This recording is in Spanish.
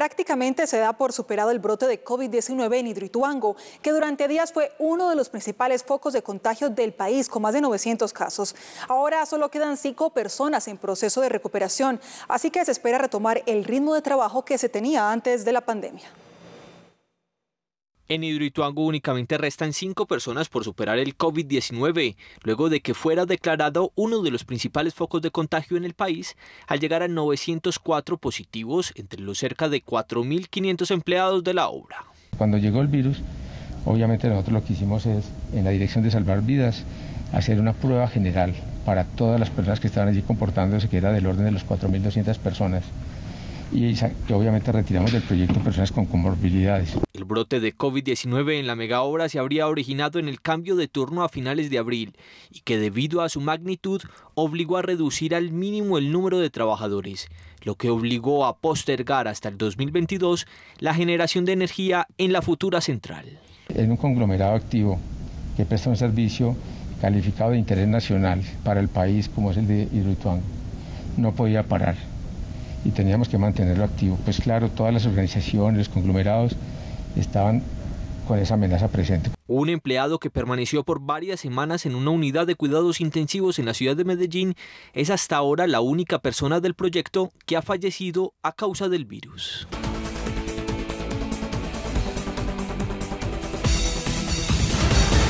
Prácticamente se da por superado el brote de COVID-19 en Hidroituango, que durante días fue uno de los principales focos de contagio del país, con más de 900 casos. Ahora solo quedan cinco personas en proceso de recuperación, así que se espera retomar el ritmo de trabajo que se tenía antes de la pandemia. En Hidroituango únicamente restan cinco personas por superar el COVID-19, luego de que fuera declarado uno de los principales focos de contagio en el país, al llegar a 904 positivos entre los cerca de 4.500 empleados de la obra. Cuando llegó el virus, obviamente nosotros lo que hicimos es, en la dirección de salvar vidas, hacer una prueba general para todas las personas que estaban allí comportándose, que era del orden de los 4.200 personas. Y que obviamente retiramos del proyecto personas con comorbilidades brote de COVID-19 en la megaobra se habría originado en el cambio de turno a finales de abril y que debido a su magnitud obligó a reducir al mínimo el número de trabajadores, lo que obligó a postergar hasta el 2022 la generación de energía en la futura central. en un conglomerado activo que presta un servicio calificado de interés nacional para el país como es el de Hidroituango. No podía parar y teníamos que mantenerlo activo. Pues claro, todas las organizaciones, los conglomerados estaban con esa amenaza presente. Un empleado que permaneció por varias semanas en una unidad de cuidados intensivos en la ciudad de Medellín es hasta ahora la única persona del proyecto que ha fallecido a causa del virus.